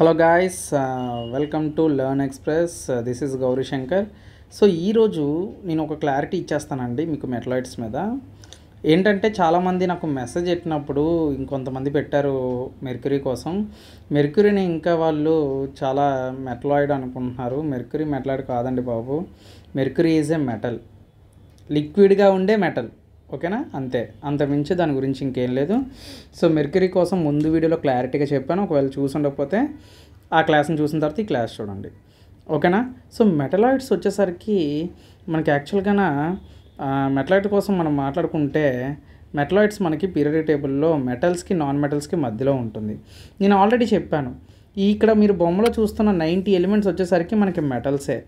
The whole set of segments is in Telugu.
Hello guys welcome to learn express this is Gauri Shankar so ఈరోజు నేను ఒక క్లారిటీ ఇచ్చేస్తానండి మీకు మెటలాయిడ్స్ మీద ఏంటంటే చాలామంది నాకు మెసేజ్ పెట్టినప్పుడు ఇంకొంతమంది పెట్టారు మెర్క్యూరీ కోసం మెర్క్యూరీని ఇంకా వాళ్ళు చాలా మెటలాయిడ్ అనుకుంటున్నారు మెర్క్యూరీ మెటలాయిడ్ కాదండి బాబు మెర్క్యూరీ ఈజ్ ఏ మెటల్ లిక్విడ్గా ఉండే మెటల్ ఓకేనా అంతే అంత మించి దాని గురించి ఇంకేం లేదు సో మెర్కరీ కోసం ముందు వీడియోలో క్లారిటీగా చెప్పాను ఒకవేళ చూసుండకపోతే ఆ క్లాస్ని చూసిన తర్వాత ఈ క్లాస్ చూడండి ఓకేనా సో మెటలాయిడ్స్ వచ్చేసరికి మనకి యాక్చువల్గా మెటలాయిడ్ కోసం మనం మాట్లాడుకుంటే మెటలాయిడ్స్ మనకి పీరియడ్ టేబుల్లో మెటల్స్కి నాన్ మెటల్స్కి మధ్యలో ఉంటుంది నేను ఆల్రెడీ చెప్పాను ఇక్కడ మీరు బొమ్మలో చూస్తున్న నైంటీ ఎలిమెంట్స్ వచ్చేసరికి మనకి మెటల్సే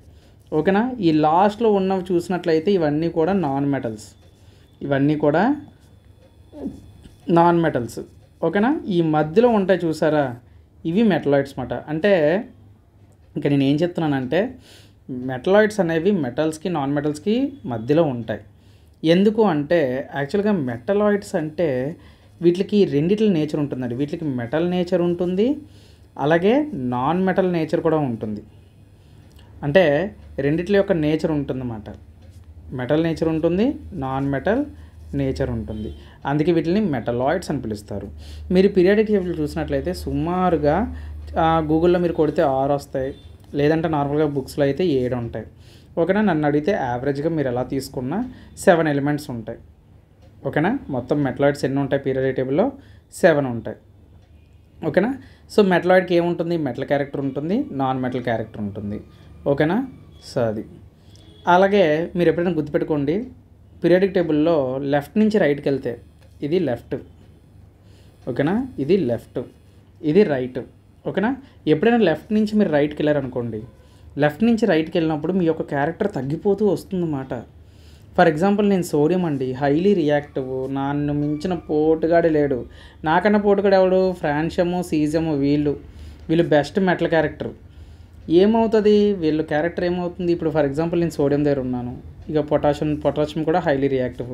ఓకేనా ఈ లాస్ట్లో ఉన్నవి చూసినట్లయితే ఇవన్నీ కూడా నాన్ మెటల్స్ ఇవన్నీ కూడా నాన్ మెటల్స్ ఓకేనా ఈ మధ్యలో ఉంటాయి చూసారా ఇవి మెటలాయిడ్స్ మాట అంటే ఇంకా నేను ఏం చెప్తున్నానంటే మెటలాయిడ్స్ అనేవి మెటల్స్కి నాన్ మెటల్స్కి మధ్యలో ఉంటాయి ఎందుకు అంటే యాక్చువల్గా మెటలాయిడ్స్ అంటే వీటికి రెండిట్ల నేచర్ ఉంటుందండి వీటికి మెటల్ నేచర్ ఉంటుంది అలాగే నాన్ మెటల్ నేచర్ కూడా ఉంటుంది అంటే రెండిట్ల యొక్క నేచర్ ఉంటుందన్నమాట మెటల్ నేచర్ ఉంటుంది నాన్ మెటల్ నేచర్ ఉంటుంది అందుకే వీటిని మెటలాయిడ్స్ అని పిలుస్తారు మీరు పీరియాడిక్ టేబుల్ చూసినట్లయితే సుమారుగా గూగుల్లో మీరు కొడితే ఆరు వస్తాయి లేదంటే నార్మల్గా బుక్స్లో అయితే ఏడు ఉంటాయి ఓకేనా నన్ను అడిగితే యావరేజ్గా మీరు ఎలా తీసుకున్నా సెవెన్ ఎలిమెంట్స్ ఉంటాయి ఓకేనా మొత్తం మెటలాయిడ్స్ ఎన్ని ఉంటాయి పీరియాడిక్ టేబుల్లో సెవెన్ ఉంటాయి ఓకేనా సో మెటలాయిడ్కి ఏముంటుంది మెటల్ క్యారెక్టర్ ఉంటుంది నాన్ మెటల్ క్యారెక్టర్ ఉంటుంది ఓకేనా సో అది అలాగే మీరు ఎప్పుడైనా గుర్తుపెట్టుకోండి పీరియాడిక్ టేబుల్లో లెఫ్ట్ నుంచి రైట్కి వెళ్తే ఇది లెఫ్ట్ ఓకేనా ఇది లెఫ్ట్ ఇది రైట్ ఓకేనా ఎప్పుడైనా లెఫ్ట్ నుంచి మీరు రైట్కి వెళ్ళారనుకోండి లెఫ్ట్ నుంచి రైట్కి వెళ్ళినప్పుడు మీ యొక్క క్యారెక్టర్ తగ్గిపోతూ వస్తుందన్నమాట ఫర్ ఎగ్జాంపుల్ నేను సోడియం అండి హైలీ రియాక్టివ్ నన్ను మించిన పోటుగాడే లేడు నాకన్నా పోటుగాడు ఎవడు ఫ్రాన్షము సీజము వీళ్ళు వీళ్ళు బెస్ట్ మెటల్ క్యారెక్టర్ ఏమవుతుంది వీళ్ళు క్యారెక్టర్ ఏమవుతుంది ఇప్పుడు ఫర్ ఎగ్జాంపుల్ నేను సోడియం దగ్గర ఉన్నాను ఇక పొటాషియం పొటాషియం కూడా హైలీ రియాక్టివ్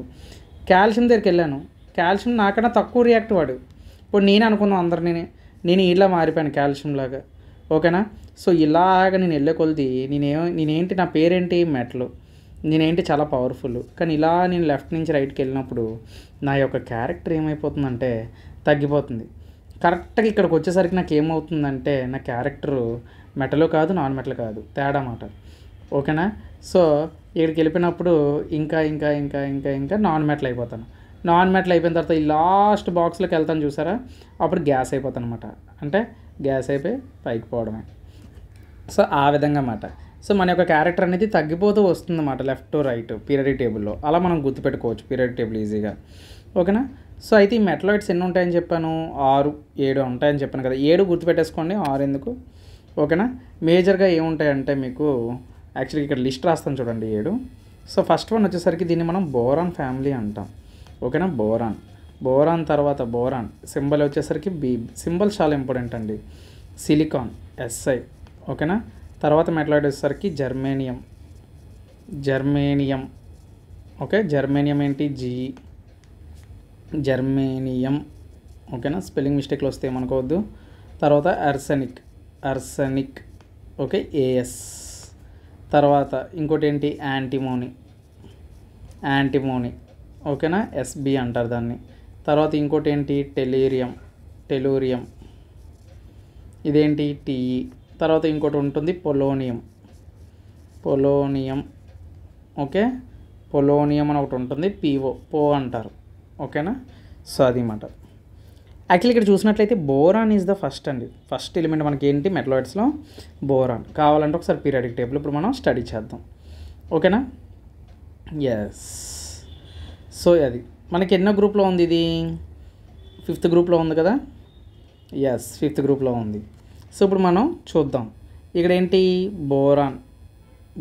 కాల్షియం దగ్గరికి వెళ్ళాను కాల్షియం నాకన్నా తక్కువ రియాక్ట్ వాడు ఇప్పుడు నేను అనుకున్నాను అందరినీ నేను ఇలా మారిపోయాను కాల్షియం లాగా ఓకేనా సో ఇలాగ నేను వెళ్ళే కొలిది నేనే నేనేంటి నా పేరేంటి మెటల్ నేనేంటి చాలా పవర్ఫుల్ కానీ ఇలా నేను లెఫ్ట్ నుంచి రైట్కి వెళ్ళినప్పుడు నా యొక్క క్యారెక్టర్ ఏమైపోతుందంటే తగ్గిపోతుంది కరెక్ట్గా ఇక్కడికి వచ్చేసరికి నాకు ఏమవుతుందంటే నా క్యారెక్టరు మెటల్ కాదు నాన్ మెటల్ కాదు తేడా మాట ఓకేనా సో ఇక్కడికి వెళ్ళిపోయినప్పుడు ఇంకా ఇంకా ఇంకా ఇంకా ఇంకా నాన్ మెటల్ అయిపోతాను నాన్ మెటల్ అయిపోయిన తర్వాత ఈ లాస్ట్ బాక్స్లోకి వెళ్తాను చూసారా అప్పుడు గ్యాస్ అయిపోతాను అనమాట అంటే గ్యాస్ అయిపోయి పైకి పోవడమే సో ఆ విధంగా అన్నమాట సో మన యొక్క క్యారెక్టర్ అనేది తగ్గిపోతూ వస్తుంది అన్నమాట లెఫ్ట్ టు రైట్ పీరియడ్ టేబుల్లో అలా మనం గుర్తుపెట్టుకోవచ్చు పీరియడ్ టేబుల్ ఈజీగా ఓకేనా సో అయితే ఈ మెటలాయిడ్స్ ఎన్ని ఉంటాయని చెప్పాను ఆరు ఏడు ఉంటాయని చెప్పాను కదా ఏడు గుర్తుపెట్టేసుకోండి ఆరు ఎందుకు ఓకేనా మేజర్గా ఏముంటాయంటే మీకు యాక్చువల్గా ఇక్కడ లిస్ట్ రాస్తాను చూడండి ఏడు సో ఫస్ట్ వన్ వచ్చేసరికి దీన్ని మనం బోరాన్ ఫ్యామిలీ అంటాం ఓకేనా బోరాన్ బోరాన్ తర్వాత బోరాన్ సింబల్ వచ్చేసరికి బి సింబల్ చాలా ఇంపార్టెంట్ అండి సిలికాన్ ఎస్ఐ ఓకేనా తర్వాత మెటలాయిడ్ వచ్చేసరికి జర్మేనియం జర్మేనియం ఓకే జర్మేనియం ఏంటి జీ జర్మేనియం ఓకేనా స్పెల్లింగ్ మిస్టేక్లు వస్తే ఏమనుకోవద్దు తర్వాత అర్సెనిక్ అర్సనిక్ ఓకే ఏఎస్ తర్వాత ఇంకోటి ఏంటి యాంటీమోని యాంటీమోని ఓకేనా ఎస్బి అంటారు దాన్ని తర్వాత ఇంకోటి ఏంటి టెలీరియం టెలూరియం ఇదేంటి టీఈ e. తర్వాత ఇంకోటి ఉంటుంది పొలోనియం పొలోనియం ఓకే పొలోనియం అని ఒకటి ఉంటుంది పీఓ పో అంటారు ఓకేనా సో అది మాట యాక్చువల్లీ ఇక్కడ చూసినట్లయితే బోరాన్ ఈజ్ ద ఫస్ట్ అండి ఫస్ట్ ఎలిమెంట్ మనకి ఏంటి మెటలాయిడ్స్లో బోరాన్ కావాలంటే ఒకసారి పీరియాడిక్ టేబుల్ ఇప్పుడు మనం స్టడీ చేద్దాం ఓకేనా ఎస్ సో అది మనకి ఎన్నో గ్రూప్లో ఉంది ఇది ఫిఫ్త్ గ్రూప్లో ఉంది కదా ఎస్ ఫిఫ్త్ గ్రూప్లో ఉంది సో ఇప్పుడు మనం చూద్దాం ఇక్కడ ఏంటి బోరాన్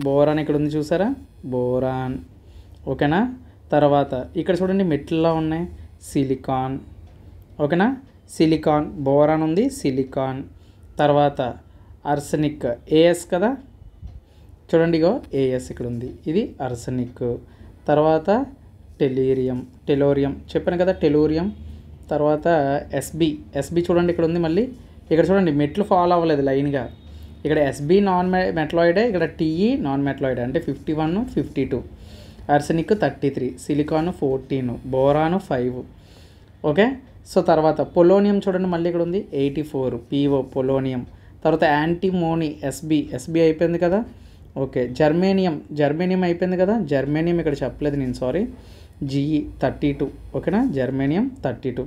బోరాన్ ఇక్కడ ఉంది చూసారా బోరాన్ ఓకేనా తర్వాత ఇక్కడ చూడండి మెట్లలో ఉన్నాయి సిలికాన్ ఓకేనా సిలికాన్ బోరాన్ ఉంది సిలికాన్ తర్వాత అర్సనిక్ ఏఎస్ కదా చూడండి ఇగో ఏఎస్ ఇక్కడ ఉంది ఇది అర్సనిక్ తర్వాత టెలీరియం టెలోరియం చెప్పాను కదా టెలోరియం తర్వాత ఎస్బి ఎస్బి చూడండి ఇక్కడ ఉంది మళ్ళీ ఇక్కడ చూడండి మెట్లు ఫాలో అవ్వలేదు లైన్గా ఇక్కడ ఎస్బి నాన్ మెట్లాయిడే ఇక్కడ టీఈ నాన్ మెట్లాయిడ్ అంటే fifty one fifty two arsenic thirty three silicon fourteen boron five okay so తర్వాత పొలోనియం చూడండి మళ్ళీ ఇక్కడ ఉంది ఎయిటీ ఫోర్ పీఓ పొలోనియం తర్వాత యాంటీమోని ఎస్బి ఎస్బి అయిపోయింది కదా ఓకే జర్మేనియం జర్మేనియం అయిపోయింది కదా జర్మేనియం ఇక్కడ చెప్పలేదు నేను సారీ జిఈ థర్టీ టూ ఓకేనా జర్మేనియం థర్టీ టూ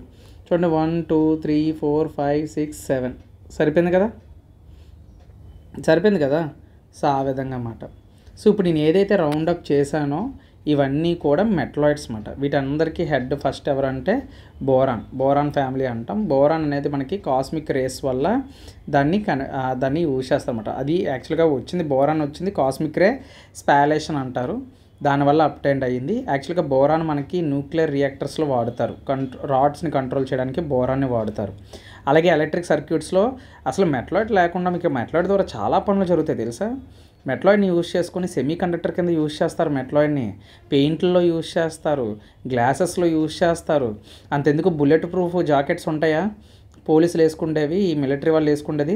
చూడండి one two three four five six seven సరిపోయింది కదా సరిపోయింది కదా సో ఆ విధంగా అన్నమాట సో ఇప్పుడు నేను ఏదైతే రౌండ్ అప్ చేశానో ఇవన్నీ కూడా మెట్లాయిడ్స్ అనమాట వీటందరికీ హెడ్ ఫస్ట్ ఎవరంటే బోరాన్ బోరాన్ ఫ్యామిలీ అంటాం బోరాన్ అనేది మనకి కాస్మిక్ రేస్ వల్ల దాన్ని కన దాన్ని యూజ్ చేస్తారన్నమాట అది యాక్చువల్గా వచ్చింది బోరాన్ వచ్చింది కాస్మిక్ రే స్పాలేషన్ అంటారు దానివల్ల అప్టెండ్ అయ్యింది యాక్చువల్గా బోరాన్ మనకి న్యూక్లియర్ రియాక్టర్స్లో వాడతారు కంట్రో రాడ్స్ని కంట్రోల్ చేయడానికి బోరాన్ని వాడతారు అలాగే ఎలక్ట్రిక్ సర్క్యూట్స్లో అసలు మెట్లాయిడ్ లేకుండా మీకు మెట్లాయిడ్ ద్వారా చాలా పనులు జరుగుతాయి తెలుసా మెట్లాయిడ్ని యూజ్ చేసుకొని సెమీ కండక్టర్ కింద యూజ్ చేస్తారు మెట్లాయిడ్ని పెయింట్లో యూజ్ చేస్తారు గ్లాసెస్లో యూజ్ చేస్తారు అంతెందుకు బుల్లెట్ ప్రూఫ్ జాకెట్స్ ఉంటాయా పోలీసులు వేసుకుండేవి ఈ మిలిటరీ వాళ్ళు వేసుకుండేది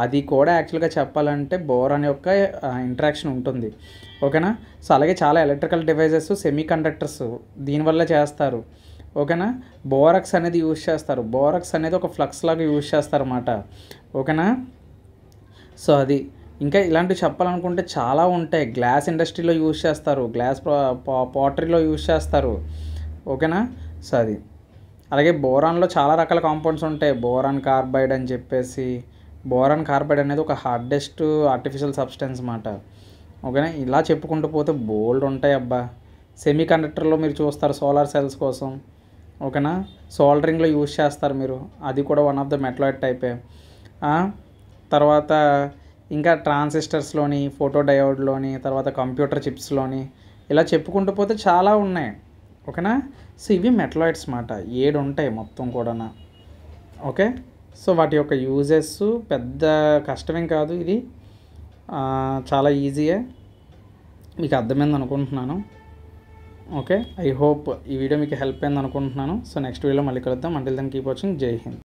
అది కూడా యాక్చువల్గా చెప్పాలంటే బోర్ అనే యొక్క ఇంట్రాక్షన్ ఉంటుంది ఓకేనా సో అలాగే చాలా ఎలక్ట్రికల్ డివైజెస్ సెమీ కండక్టర్స్ దీనివల్ల చేస్తారు ఓకేనా బోరక్స్ అనేది యూజ్ చేస్తారు బోరక్స్ అనేది ఒక ఫ్లక్స్ లాగా యూజ్ చేస్తారన్నమాట ఓకేనా సో అది ఇంకా ఇలాంటివి చెప్పాలనుకుంటే చాలా ఉంటాయి గ్లాస్ ఇండస్ట్రీలో యూజ్ చేస్తారు గ్లాస్ పోటరీలో యూజ్ చేస్తారు ఓకేనా సో అది అలాగే బోరాన్లో చాలా రకాల కాంపౌండ్స్ ఉంటాయి బోరాన్ కార్బైడ్ అని చెప్పేసి బోరాన్ కార్బైడ్ అనేది ఒక హార్డెస్ట్ ఆర్టిఫిషియల్ సబ్స్టెన్స్ మాట ఓకేనా ఇలా చెప్పుకుంటూ పోతే బోల్డ్ ఉంటాయి అబ్బా సెమీ కండక్టర్లో మీరు చూస్తారు సోలార్ సెల్స్ కోసం ఓకేనా సోల్డరింగ్లో యూజ్ చేస్తారు మీరు అది కూడా వన్ ఆఫ్ ద మెటలాయిడ్ టైపే తర్వాత ఇంకా ట్రాన్సిస్టర్స్లోని ఫోటో డయోడ్లోని తర్వాత కంప్యూటర్ చిప్స్లోని ఇలా చెప్పుకుంటూ పోతే చాలా ఉన్నాయి ఓకేనా సో ఇవి మెటలాయిడ్స్ మాట ఏడు ఉంటాయి మొత్తం కూడా ఓకే సో వాటి యొక్క యూజెస్ పెద్ద కష్టమేం కాదు ఇది చాలా ఈజీయే మీకు అర్థమైంది అనుకుంటున్నాను ఓకే ఐ హోప్ ఈ వీడియో మీకు హెల్ప్ అయింది అనుకుంటున్నాను సో నెక్స్ట్ వీడియోలో మళ్ళీ కలుద్దాం అంటే దాన్ని కీప్ వాచింగ్ జై హింద్